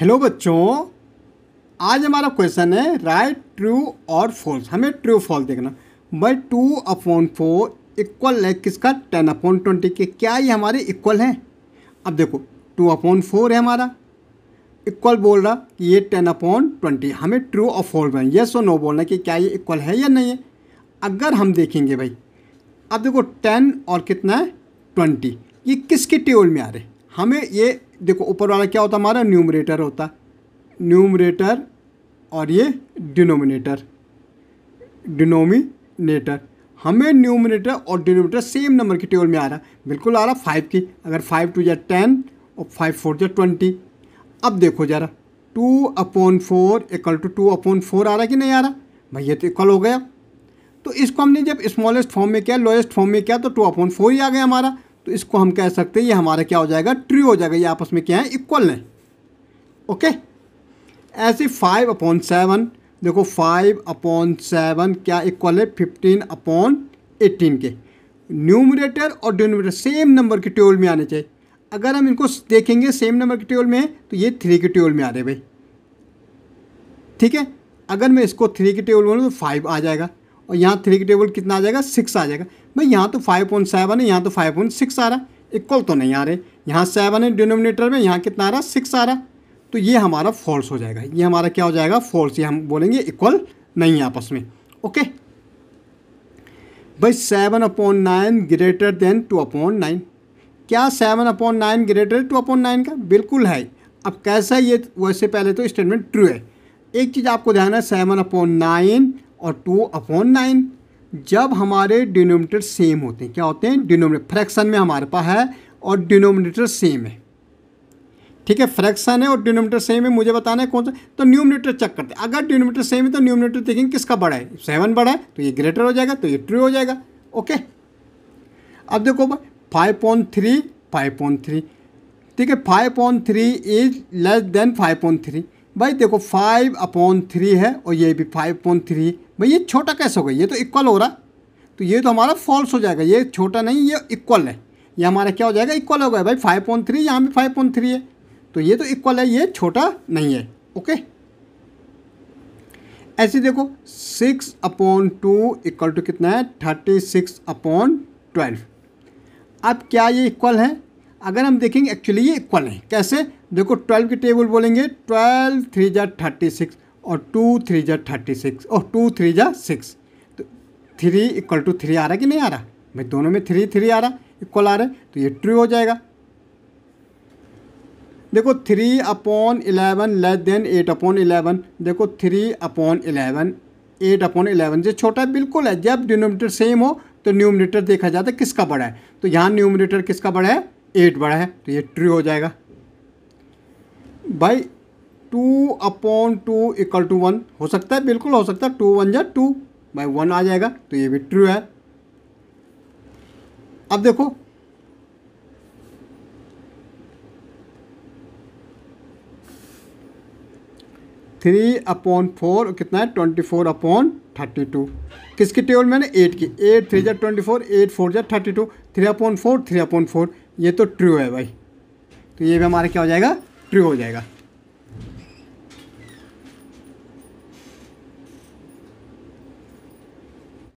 hello बच्चों आज हमारा क्वेश्चन है राइट ट्रू और फॉल्स हमें ट्रू फॉल्स देखना भाई टू अपॉन फोर इक्वल है किसका टेन अपॉन ट्वेंटी के क्या ये हमारे इक्वल हैं अब देखो टू अपॉन फोर है हमारा इक्वल बोल रहा कि ये टेन अपॉन ट्वेंटी हमें ट्रू और फॉल्स में येस और नो बोलना कि क्या ये इक्वल है या नहीं है अगर हम देखेंगे भाई अब देखो टेन और कितना है ट्वेंटी ये किसके टेबल में आ रहे हमें ये देखो ऊपर वाला क्या होता हमारा न्यूमरेटर होता न्यूमरेटर और ये डिनोमिनेटर डिनोमिनेटर हमें न्यूमिनेटर और डिनोमिनेटर सेम नंबर की टेबल में आ रहा बिल्कुल आ रहा फाइव की अगर फाइव टू या टेन और फाइव फोर या ट्वेंटी अब देखो जरा two upon four equal to two upon four आ रहा कि नहीं आ रहा भाई ये तो इक्वल हो गया तो इसको हमने जब स्मॉलेस्ट फॉर्म में किया लोएस्ट फॉर्म में किया तो टू अपॉन फोर ही आ गया हमारा तो इसको हम कह सकते हैं ये हमारा क्या हो जाएगा ट्रू हो जाएगा ये आपस में क्या है इक्वल है ओके ऐसे फाइव अपॉन सेवन देखो फाइव अपॉन सेवन क्या इक्वल है फिफ्टीन अपॉन एटीन के न्यूमरेटर और डिनोमिनेटर सेम नंबर के ट्यूल में आने चाहिए अगर हम इनको देखेंगे सेम नंबर के टेबल में तो ये थ्री के ट्यूल में आ रहे भाई ठीक है अगर मैं इसको थ्री के टेबल बोलूँ तो फाइव आ जाएगा और यहाँ थ्री के टेबल कितना आ जाएगा सिक्स आ जाएगा भाई यहाँ तो फाइव पॉइंट सेवन है यहाँ तो फाइव पॉइंट सिक्स आ रहा है इक्वल तो नहीं आ रहे यहाँ सेवन है डिनोमिनेटर में यहाँ कितना आ रहा है सिक्स आ रहा है तो ये हमारा फॉल्स हो जाएगा ये हमारा क्या हो जाएगा फॉल्स ये हम बोलेंगे इक्वल नहीं है आपस में ओके भाई seven upon nine greater than two upon nine क्या seven upon nine greater two upon nine का बिल्कुल है अब कैसा है ये वैसे पहले तो स्टेटमेंट ट्रू है एक चीज़ आपको ध्यान है सेवन अपॉन नाइन और टू अपॉन नाइन जब हमारे डिनोमिनेटर सेम होते हैं क्या होते हैं डिनोमिनेटर फ्रैक्शन में हमारे पास है और डिनोमिनेटर सेम है ठीक है फ्रैक्शन है और डिनोमीटर सेम है मुझे बताना है कौन सा तो न्यूमिनेटर चेक करते हैं अगर डिनोमीटर सेम है तो न्यूमिनेटर देखेंगे किसका बड़ा है सेवन बड़ा है तो ये ग्रेटर हो जाएगा तो ये ट्रू हो जाएगा ओके अब देखो five point three five point three ठीक है five point three is less than five point three भाई देखो फाइव अपॉन थ्री है और ये भी फाइव अपॉन थ्री भाई ये छोटा कैसे हो गया ये तो इक्वल हो रहा तो ये तो हमारा फॉल्स हो जाएगा ये छोटा नहीं ये इक्वल है ये हमारा क्या हो जाएगा इक्वल हो गया भाई फाइव पॉइंट थ्री यहाँ भी फाइव पॉइंट थ्री है तो ये तो इक्वल है ये छोटा नहीं है ओके ऐसे देखो six upon two equal to कितना है थर्टी सिक्स अपॉन ट्वेल्व अब क्या ये इक्वल है अगर हम देखेंगे एक्चुअली ये इक्वल है कैसे देखो ट्वेल्व की टेबल बोलेंगे ट्वेल्व थ्री जा थर्टी सिक्स और टू थ्री जा थर्टी सिक्स और टू थ्री जा सिक्स तो थ्री इक्वल टू थ्री आ रहा कि नहीं आ रहा भाई दोनों में थ्री थ्री आ रहा इक्वल आ रहा है तो ये ट्रू हो जाएगा देखो three upon eleven less than eight upon eleven देखो three upon eleven eight upon eleven से छोटा बिल्कुल है जब डिनोमीटर सेम हो तो न्यूमिनेटर देखा जाता है किसका बड़ा है तो यहाँ न्यूमिनेटर किसका बड़ा है एट बड़ा है तो ये ट्रू हो जाएगा भाई two upon two equal to one हो सकता है बिल्कुल हो सकता है टू वन जा टू बाई वन आ जाएगा तो ये भी ट्रू है अब देखो थ्री अपॉन फोर कितना है twenty four upon thirty two किसकी टेबल मैंने एट की एट थ्री जै ट्वेंटी फोर एट फोर जै thirty two three upon four three upon four ये तो ट्रू है भाई तो ये भी हमारा क्या हो जाएगा ट्रू हो जाएगा